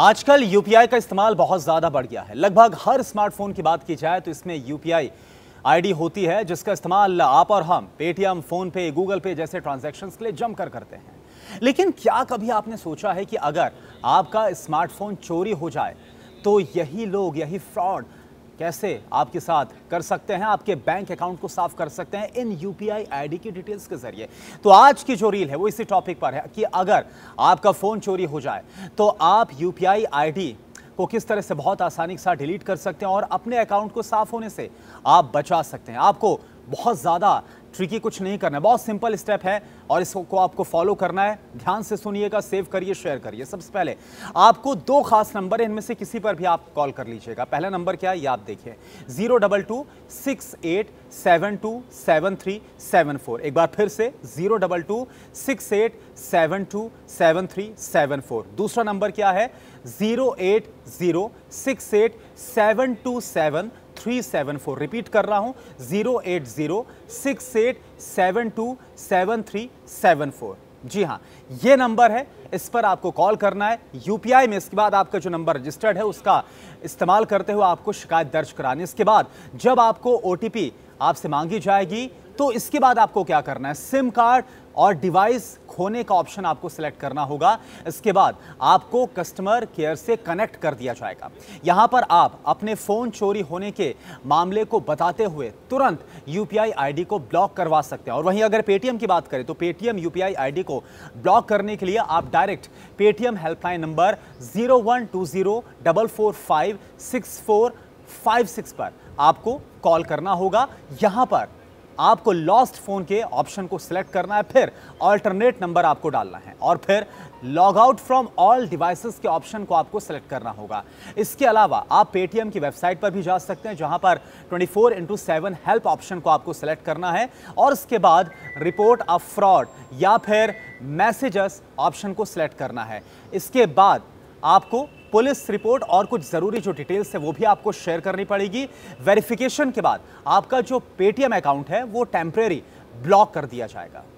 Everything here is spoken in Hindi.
आजकल यूपीआई का इस्तेमाल बहुत ज़्यादा बढ़ गया है लगभग हर स्मार्टफोन की बात की जाए तो इसमें यूपीआई आईडी होती है जिसका इस्तेमाल आप और हम पेटीएम फोन पे गूगल पे जैसे ट्रांजेक्शन के लिए जमकर करते हैं लेकिन क्या कभी आपने सोचा है कि अगर आपका स्मार्टफोन चोरी हो जाए तो यही लोग यही फ्रॉड कैसे आपके साथ कर सकते हैं आपके बैंक अकाउंट को साफ कर सकते हैं इन यूपीआई आईडी की डिटेल्स के जरिए तो आज की जो रील है वो इसी टॉपिक पर है कि अगर आपका फ़ोन चोरी हो जाए तो आप यूपीआई आईडी को किस तरह से बहुत आसानी के साथ डिलीट कर सकते हैं और अपने अकाउंट को साफ होने से आप बचा सकते हैं आपको बहुत ज़्यादा ट्रिकी कुछ नहीं करना है बहुत सिंपल स्टेप है और इसको आपको फॉलो करना है ध्यान से सुनिएगा सेव करिए शेयर करिए सबसे पहले आपको दो खास नंबर इनमें से किसी पर भी आप कॉल कर लीजिएगा पहला नंबर क्या है आप देखिए zero double two six eight seven two seven three seven four एक बार फिर से zero double two six eight seven two seven three seven four दूसरा नंबर क्या है zero eight zero six eight seven two seven three seven four repeat कर रहा हूँ zero eight zero six eight seven two seven three seven four जी हाँ ये नंबर है इस पर आपको कॉल करना है यूपीआई में इसके बाद आपका जो नंबर रजिस्टर्ड है उसका इस्तेमाल करते हुए आपको शिकायत दर्ज करानी इसके बाद जब आपको ओ आपसे मांगी जाएगी तो इसके बाद आपको क्या करना है सिम कार्ड और डिवाइस खोने का ऑप्शन आपको सेलेक्ट करना होगा इसके बाद आपको कस्टमर केयर से कनेक्ट कर दिया जाएगा यहाँ पर आप अपने फ़ोन चोरी होने के मामले को बताते हुए तुरंत यूपीआई आईडी को ब्लॉक करवा सकते हैं और वहीं अगर पेटीएम की बात करें तो पेटीएम यूपीआई आईडी को ब्लॉक करने के लिए आप direct Paytm helpline number zero one two zero double four five six four five six पर आपको कॉल करना होगा यहाँ पर आपको लॉस्ट फ़ोन के ऑप्शन को सिलेक्ट करना है फिर ऑल्टरनेट नंबर आपको डालना है और फिर log out from all devices के ऑप्शन को आपको सेलेक्ट करना होगा इसके अलावा आप पेटीएम की वेबसाइट पर भी जा सकते हैं जहां पर 24 four into seven help option को आपको सेलेक्ट करना है और उसके बाद रिपोर्ट ऑफ फ्रॉड या फिर मैसेजेस ऑप्शन को सिलेक्ट करना है इसके बाद आपको पुलिस रिपोर्ट और कुछ ज़रूरी जो डिटेल्स है वो भी आपको शेयर करनी पड़ेगी वेरिफिकेशन के बाद आपका जो पेटीएम अकाउंट है वो टेम्परेरी ब्लॉक कर दिया जाएगा